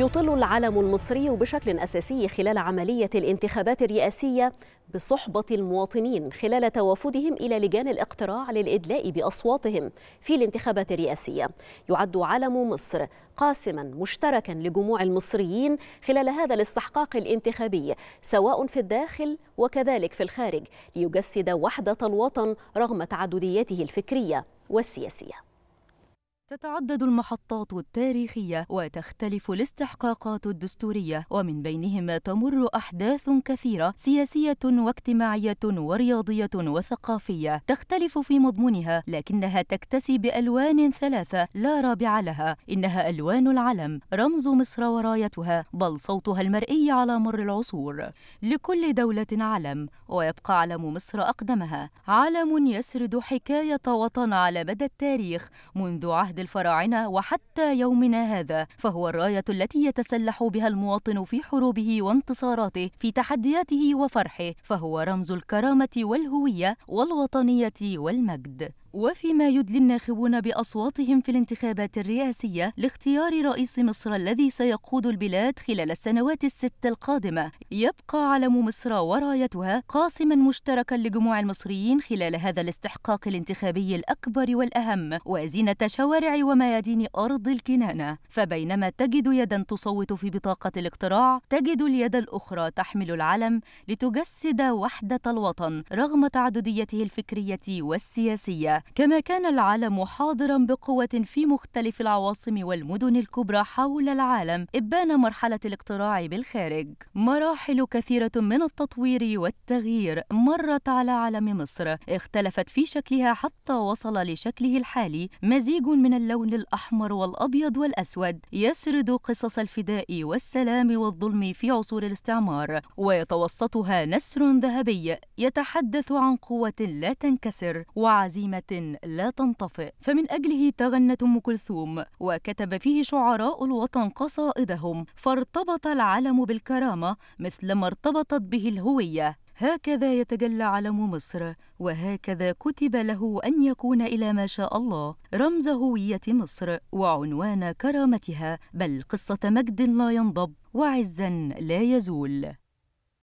يطل العلم المصري بشكل أساسي خلال عملية الانتخابات الرئاسية بصحبة المواطنين خلال توافدهم إلى لجان الاقتراع للإدلاء بأصواتهم في الانتخابات الرئاسية يعد علم مصر قاسما مشتركا لجموع المصريين خلال هذا الاستحقاق الانتخابي سواء في الداخل وكذلك في الخارج ليجسد وحدة الوطن رغم تعدديته الفكرية والسياسية تتعدد المحطات التاريخية وتختلف الاستحقاقات الدستورية ومن بينهما تمر أحداث كثيرة سياسية واجتماعية ورياضية وثقافية تختلف في مضمونها لكنها تكتسي بألوان ثلاثة لا رابع لها إنها ألوان العلم رمز مصر ورايتها بل صوتها المرئي على مر العصور لكل دولة علم ويبقى علم مصر أقدمها علم يسرد حكاية وطن على مدى التاريخ منذ عهد عهد الفراعنة وحتى يومنا هذا فهو الراية التي يتسلح بها المواطن في حروبه وانتصاراته في تحدياته وفرحه فهو رمز الكرامة والهوية والوطنية والمجد وفيما يدلي الناخبون بأصواتهم في الانتخابات الرئاسية لاختيار رئيس مصر الذي سيقود البلاد خلال السنوات الست القادمة يبقى علم مصر ورايتها قاسما مشتركا لجموع المصريين خلال هذا الاستحقاق الانتخابي الأكبر والأهم وزينة شوارع وميادين أرض الكنانة فبينما تجد يدا تصوت في بطاقة الاقتراع تجد اليد الأخرى تحمل العلم لتجسد وحدة الوطن رغم تعدديته الفكرية والسياسية كما كان العالم حاضرا بقوة في مختلف العواصم والمدن الكبرى حول العالم إبان مرحلة الاقتراع بالخارج مراحل كثيرة من التطوير والتغيير مرت على عالم مصر اختلفت في شكلها حتى وصل لشكله الحالي مزيج من اللون الأحمر والأبيض والأسود يسرد قصص الفداء والسلام والظلم في عصور الاستعمار ويتوسطها نسر ذهبي يتحدث عن قوة لا تنكسر وعزيمة لا تنطفئ فمن أجله تغنت أم كلثوم وكتب فيه شعراء الوطن قصائدهم فارتبط العلم بالكرامة مثلما ارتبطت به الهوية هكذا يتجلى علم مصر وهكذا كتب له ان يكون الى ما شاء الله رمز هويه مصر وعنوان كرامتها بل قصه مجد لا ينضب وعزا لا يزول